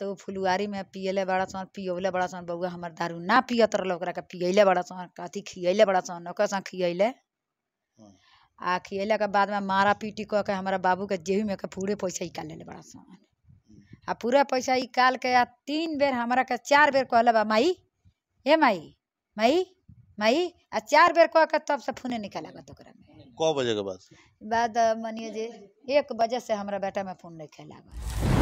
तो फुलवारी में पियले बड़ा सन पियोले बड़ा सन बउआ हमार दारू ना पियत रहल ओकरा के पियैले बड़ा सन कथी खियैले बड़ा सन ओकरा सन खियैले हम्म। आ खियैला के बाद में मारा पीटी कह के हमारा बाबू के जेबी में के पूरे पैसा निकाल लेले बड़ा सन हम्म। आ पूरा पैसा निकाल के आ तीन बेर हमारा के चार बेर कहले बा माई हे माई माई माई आ चार बेर कह के तब से फोने निकाल लागत ओकरा में कौ बजे के बाद बाद मानिए जी एक बजे से हमारा बेटा में फोन नहीं खेला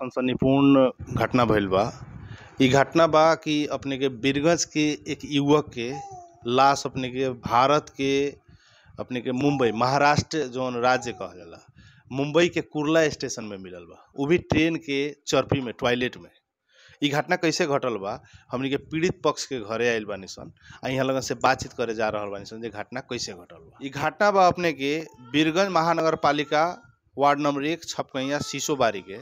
सनसनीपूर्ण घटना भइल बा घटना बा कि अपने के बीरगंज के एक युवक के लाश अपने के भारत के अपने के मुंबई महाराष्ट्र जौन राज्य कहा जाला मुंबई के कुरला स्टेशन में मिलल बा वो भी ट्रेन के चर्पी में टॉयलेट में इ घटना कैसे घटल बा हमने के पीड़ित पक्ष के घरे आयल बानी सन आ यहाँ लगन से बातचीत करे जा रहा बानी सन घटना कैसे घटल बा घटना बा अपने के बीरगंज महानगर पालिका वार्ड नंबर एक छपकैया शीशोबारी के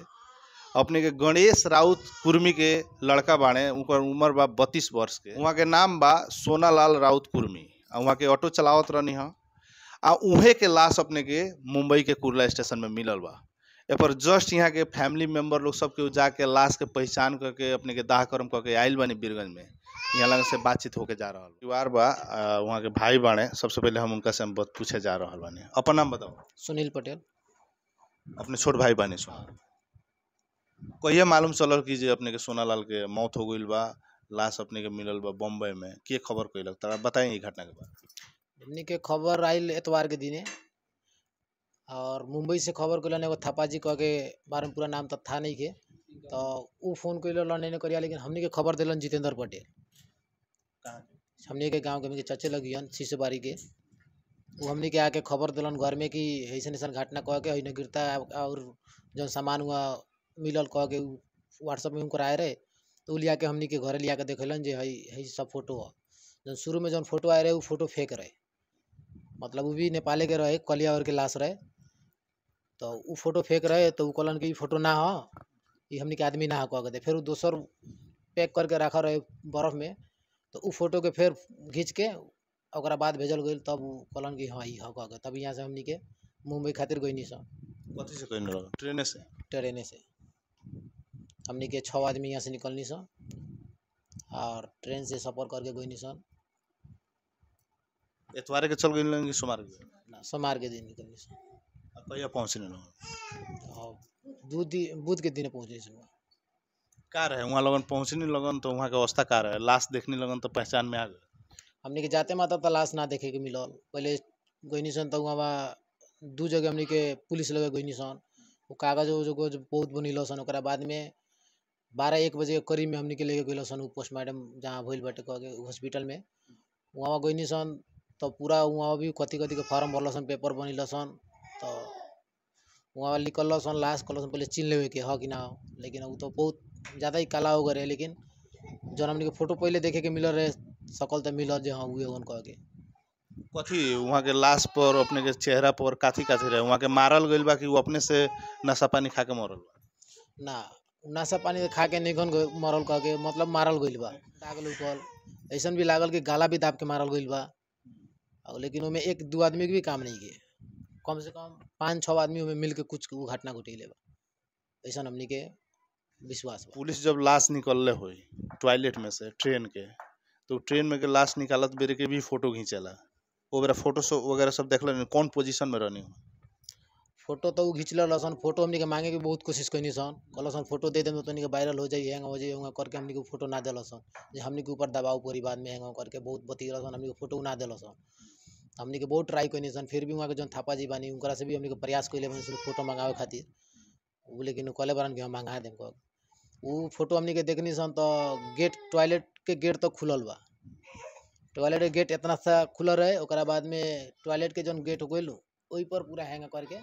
अपने के गणेश राउत कुर्मी के लड़का बाड़े उम्र बा बत्तीस वर्ष के वहाँ के नाम बा सोनालाल राउत कुर्मी आ वहाँ के ऑटो चलावत रहनी हाँ आ उहे के लाश अपने के मुंबई के कुरला स्टेशन में मिलल बा पर जस्ट यहाँ के फैमिली मेम्बर लोग सबके जाके लाश के पहचान करके अपने के दाह कर्म करके आयल बनी बीरगंज में यहाँ लग से बातचीत होके जा रहा परिवार बा वहाँ के भाई बाड़े सबसे पहले हम उनका से हम पूछे जा रहा बानी अपन नाम बताओ सुनील पटेल अपने छोट भाई बानी सुन कहिए मालूम चल कि अपने के सोनालाल के मौत हो गई बा लाश अपने के मिलल बा बम्बई में के खबर कैलक तरा बताई ई घटना के बाद हमने के खबर आइल एतवार के दिने और मुंबई से खबर कैलन एगो थापा जी कह के बारे में पूरा नाम तो था नहीं के तो उ फोन कैल लंडन करिया लेकिन हमने के खबर दिलन जितेंद्र पटेल हमने के गांव के हमने चचे लगियन बारी के वो हमने के आके खबर दिलन घर में कि ऐसा ऐसा घटना कह के गिरता और जो सामान हुआ मिलल कह के व्हाट्सअप में आए रहे तो लिया के हमने के घर लिया के देखलन जे हई हई सब फोटो जो शुरू में जो फोटो आए रहे वो फोटो फेक रहे मतलब वो भी नेपाले के रहे कलिया और के लाश रहे तो वो फोटो फेक रहे तो वो कहलन कि फोटो ना हो ये हमने के आदमी ना कह के दे फिर दोसर पैक करके रखा रहे बर्फ में तो वो फोटो के फिर घींच के और बाद भेजल गई तब कहलन कि हाँ ये कह के तब यहाँ से हमने के मुंबई खातिर गई नहीं सर कथी से ट्रेने से ट्रेने से हमने के छः आदमी यहाँ से निकलनी सन और ट्रेन से सफ़र करके गई सन एतवार के चल गई सोमवार के ना सोमवार के दिन निकलनी सन कहिया तो पहुँचने लोग बुध के दिन पहुँचे सन का रहे वहाँ लगन पहुँचने लगन तो वहाँ के अवस्था का रहे लाश देखने लगन तो पहचान में आ गए हमने के जाते माता तो लाश ना देखे के मिलल पहले गई सन तो वहाँ बा दू जगह हमने के पुलिस लगे गई सन वो कागज उगज बहुत बनिल सन बाद में बारह एक बजे करीब में हमने लेके गल सन पोस्टमार्टम जहाँ भइल बाटे हॉस्पिटल में वहाँ गइनी सन तो पूरा वहाँ भी कथी कथी के फॉर्म भरल सन पेपर बनल सन तो वहाँ निकल सन लाश कल सन पहले चिन्ह लेवे के हाँ कि ना लेकिन वो तो बहुत ज़्यादा ही काला हो गए लेकिन जो हमने के फोटो पहले देखे के मिलल रहे सकल तो मिलल जो हाँ वे कह के कथी वहाँ के लाश पर अपने के चेहरा पर काथी काथी रहे वहाँ के मारल गई बा कि वो अपने से नशा पानी खा के मरल बा ना नशा पानी खा के निगन मरल कह के मतलब मारल गई बा दागल उगल ऐसा भी लागल कि गाला भी दाब के मारल गई बा और लेकिन उसमें एक दो आदमी के भी काम नहीं किए कम से कम पाँच छः आदमी में मिल के कुछ वो घटना घटेले बा ऐसा हमने के विश्वास पुलिस जब लाश निकलने हुई टॉयलेट में से ट्रेन के तो ट्रेन में के लाश निकालत बेरे के भी फोटो खींचेला वो बेरा फोटो वगैरह सब देख कौन पोजीशन में रहनी हूँ फोटो तो घिंचल रसन फोटो हमने के मांगे के बहुत कोशिश कैनी सन कहल सन फोटो दे दे तो तनिक वायरल हो जाए हैंग हो जाए हुआ करके हमने को फोटो ना दिल सन हमने के ऊपर दबाव पूरी बाद में हैंग करके बहुत बती सन हमने के फोटो ना दिल सन तो हमने के बहुत ट्राई कैनी सन फिर भी वहाँ के जो थापा जी बानी उनका से भी हमने के प्रयास कैले फोटो मंगावे खातिर वो लेकिन कहले बारन हम मंगा देम कह वो फोटो हमने के देखनी सन तो गेट टॉयलेट के गेट तो खुलल बा टॉयलेट के गेट इतना सा खुलल रहे बाद में टॉयलेट के जो गेट हो गए वही पर पूरा हैंग करके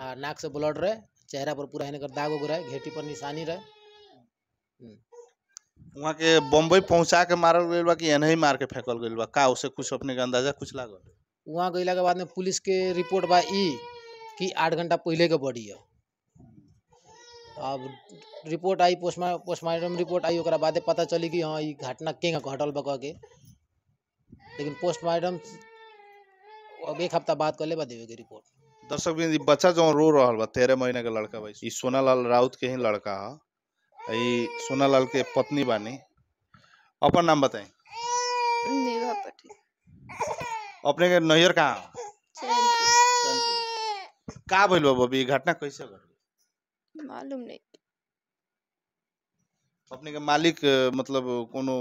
और हाँ, नाक से ब्लड रहे चेहरा पर पूरा कर दाग उग रहे घेटी पर निशानी रहे हम्म। वहाँ के बम्बई पहुँचा के मारल गई बा कि एनही मार के फेंकल गई बा का उसे कुछ अपने के अंदाजा कुछ लागल वहाँ गैला के बाद में पुलिस के रिपोर्ट बा ई कि आठ घंटा पहले के बॉडी है अब रिपोर्ट आई पोस्टमार्टम पोस्टमार्टम रिपोर्ट आई ओकरा बादे पता चली कि हाँ ये घटना के घटल बा के लेकिन पोस्टमार्टम अब एक हफ्ता बाद कर ले बा देवे के रिपोर्ट दर्शक बिंदी बच्चा जो रो रहा बा तेरह महीना का लड़का भाई ई सोनालाल राउत के ही लड़का ह ई सोनालाल के पत्नी बानी अपन नाम बताए अपने के नैहर कहाँ का बबी घटना कैसे मालूम नहीं अपने के मालिक मतलब कोनो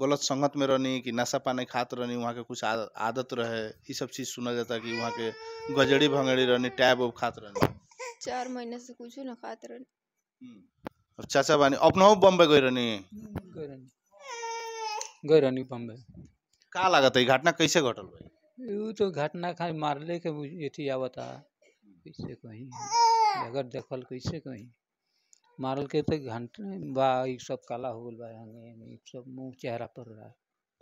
गलत संगत में रहनी कि नशा पानी खात रहनी वहाँ के कुछ आदत रहे ये सब चीज़ सुना जाता कि वहाँ के गजड़ी भंगड़ी रहनी टैब उब खात रहनी चार महीने से कुछ ना खात रहनी और हम्म। चाचा बानी अपना हो बम्बे गई रहनी गई रहनी बम्बे कहाँ लगा था ये घटना कैसे घटल भाई यू तो घटना खाली मारले के ये थी आवता कैसे कहीं अगर देखल कैसे कहीं मारल के तो घंटे बा ये सब काला हो गल बा ई सब मुंह चेहरा पर रहा है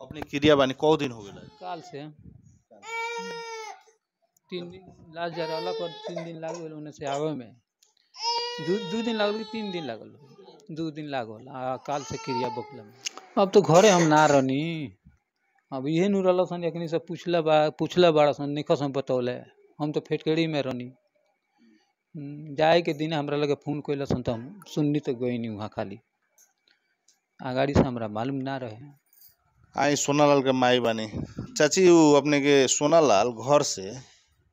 अपने क्रिया बानी कौ दिन हो गया काल से तीन दिन लास्ट जराला पर तीन दिन लाग गए उन्हें से आवे में दो दिन लाग गए तीन दिन लागल दो दिन लागल आ काल से क्रिया बकला में अब तो घरे हम ना रहनी अब ये नु रहल सन अखनी पूछला बा पूछला बाड़ा सन निकस हम बतौले हम तो फेटकड़ी में रहनी हम्म, जाए के दिन हमारा लगे फोन कैल कैलस तो हम सुननी तो गई नहीं वहाँ खाली अगाड़ी से हमारा मालूम ना रहे आई सोनालाल के माई बानी चाची वो अपने के सोनालाल घर से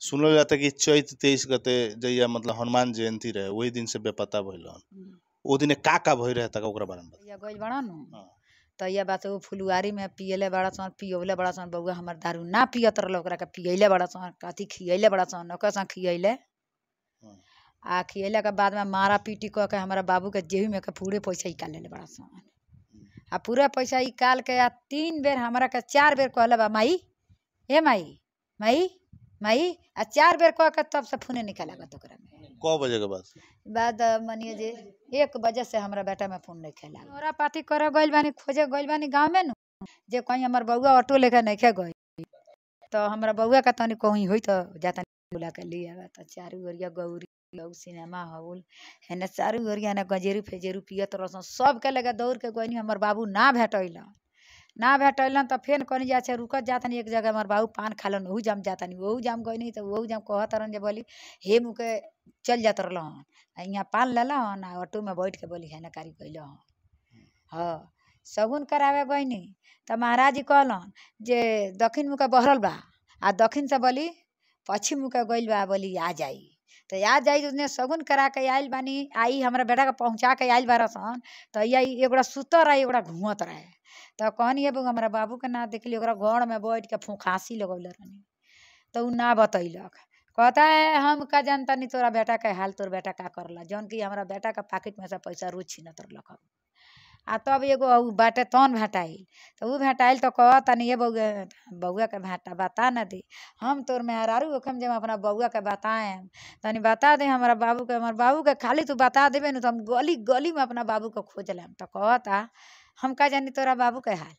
सुनल जाते कि चैत तेईस गते जैया मतलब हनुमान जयंती रहे वही दिन से बेपता भैल वो हम्म। दिन का का भय रहे तक बारे में तो बड़ा न हाँ। तैया बात वो फुलवारी में पियले बड़ा सन पियौले बड़ा सन बउआ हमार दारू ना पियत रहा ओकरा पियैले बड़ा सन कथी खियैले बड़ा सन ओकरा सन खियैले हाँ। आ खियला के बाद में मारा पीटी कह के हमारा बाबू के जेहू में पूरे पैसा निकाल ले बड़ा सामान आ पूरा पैसा निकाल के आ तीन बेर हमारा के चार बेर कहल बा माई हे माई माई माई आ चार बेर कह के तब से फोने निकाल गत में कौ बजे के बाद बाद मानिए जे एक बजे से हमारा बेटा में फोन नहीं खेला ओरा पाती करे गइल बानी खोजे गइल बानी गाँव में जे कहीं हमार बउआ ऑटो लेके नहीं खे गई तो हमारा बउआ के तनी कहीं हो तो जाता बुला के लिए चारू गौरी लोग सिनेमा हॉल हेने चारू ओरी हेने गजेरू फेजेरू पियत रहसन सबके लगे दौड़ के गइनी हमर बाबू ना भेटैलन ना भेटैलन तो फेन कहनी जा रुक रुकत एक जगह हमर बाबू पान लन ओहू जाम जातनी ओहू जाम गईनी तो ओहू जाम कहत रहन जब बोली हे मुके चल जात रहलन यहाँ पान लेलन आ ऑटो में बैठ के बोली हेने कारी गइलन हन शगुन करावे गईनी तो महाराज जी कहलन जे दक्षिण मुके बहरल बा आ दक्षिण से बोली पश्चिम मुके गइल बा बोली आ जाई तो आज जाई उसने शगुन करा के आयल बानी आई हमारा बेटा के पहुँचा के आयल बार सन तो यही एक सुतर रहे एक घूमत रहे तो कहनी है हमारा बाबू के ना देख ली घर में बैठ के फूखासी लगौल रहनी तो ना बतैलक कहता है हम का जानता नहीं तोरा बेटा के हाल तोर बेटा का करला जौन कि हमारा बेटा का पाकिट में से पैसा रोज छीनत रख आ तब एगो बाटे तोन भेटाइल तो उ भेटाइल तो कह तनी बउ बउआ के भाटा बता न दे हम तोर मेहरारू होखम जे हम अपना के बताएम तनी बता दे हमरा बाबूके हमर के खाली तू बता देबे न तो हम गली में अपना बाबू बाबूके खोजलम तऽ कहता हम का जानी तोरा बाबू के हाल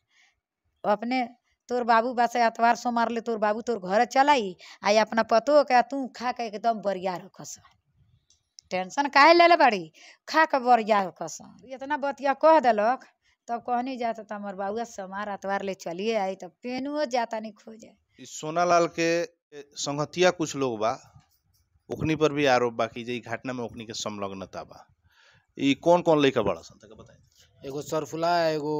अपने तोर बाबू बस एतवार सोमार ले तोर बाबू तोर घर चल आई आ अपना पतो के तू खा के एकदम बरिया रखस टेंशन काहे ले बड़ी खा के जा कसम इतना बतिया कह देलक तब कहनी जात त हमर बाबुआ समार अतवार ले चलिए आई तब पेनुओ जाता नहीं खोजे सोनालाल के संगतिया कुछ लोग बा उखनी पर भी आरोप बा कि घटना में उखनी के संलग्नता बा ई कौन कौन लेकर बड़ा सन तक बताए एगो सरफुला एगो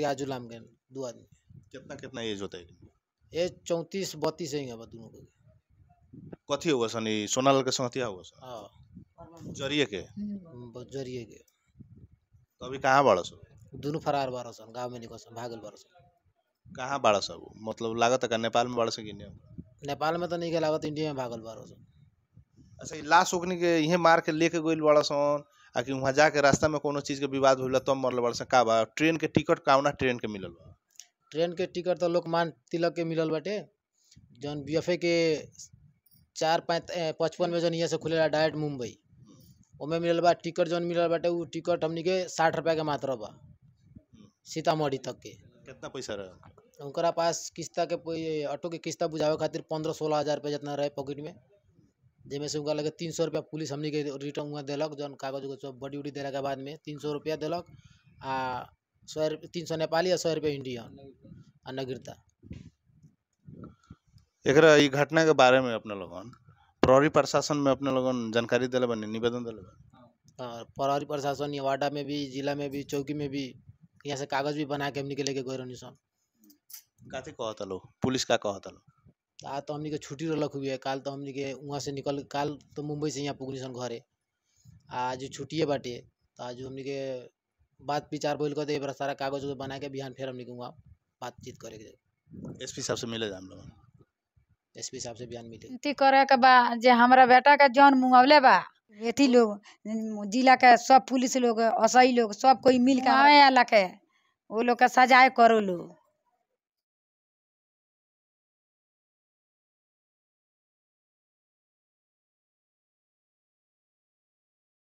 रियाजुल आमगन दो आदमी कितना कितना एज होता है एज चौंतीस बत्तीस है दोनों के कथी हुआ सनी सोनाल के साथ संगतिया हुआ सर जरिए के हम्म, जरिए के तो अभी कहाँ बाढ़ सर दोनों फरार बाढ़ सर गांव में निकल भागल बाढ़ सर कहाँ बाढ़ सर मतलब लागत का नेपाल में बाढ़ से किन्हें नेपाल में तो नहीं के लागत इंडिया में भागल बाढ़ सर ऐसे अच्छा, लास्ट ओकनी के यह मार के लेके गई बाढ़ सन आखिर कि वहाँ जाके रास्ता में कोनो चीज़ के विवाद हो तब तो मरल बड़ा सन का बा ट्रेन के टिकट कावना ट्रेन के मिलल बा ट्रेन के टिकट तो लोकमान तिलक के मिलल बटे जन बी के चार पचपन में जो यहाँ से खुलेला डायरेक्ट मुंबई ओमे मिलल बा टिकट जो मिलल बाटे टिकट हमनी के साठ रुपया के मात्र बा सीतामढ़ी तक के कितना पैसा रहे उनका पास किस्ता के ऑटो के किस्ता बुझावे खातिर पंद्रह सोलह हज़ार रुपया जितना रहे पॉकेट में जेमें से उनका लगे तीन सौ रुपया पुलिस हमनी के रिटर्न हुआ दिलक जो कागज उगज बड़ी उड़ी दिला के बाद में तीन सौ रुपया दिलक आ सौ तीन सौ नेपाली आ सौ रुपया इंडियन आ नगरता एक घटना के बारे में अपने लोगों प्रहरी प्रशासन में अपने लोगन जानकारी दिले बने निवेदन दिले बने प्रहरी प्रशासन वार्डा में भी जिला में भी चौकी में भी यहाँ से कागज भी बना के हमने के लेके गए रहनी सन काथे कहता लो पुलिस का कहता लो आ तो हमने के छुट्टी रख हुई है काल तो हमने के वहाँ से निकल काल तो मुंबई से यहाँ पुगनी सन घरे आज छुट्टी है बाटे तो आज हमने के बात विचार बोल कर सारा कागज बना के बिहान फिर हमने के वहाँ बातचीत करे के एस साहब से मिले हम लोग एसपी साहब से बयान मिले करे के बा जे हमरा बेटा के जौन मुआवले बा एथी लोग जिला के सब पुलिस लोग असई लोग सब कोई मिल के आवे हाँ, के वो लोग के सजाए करो लोग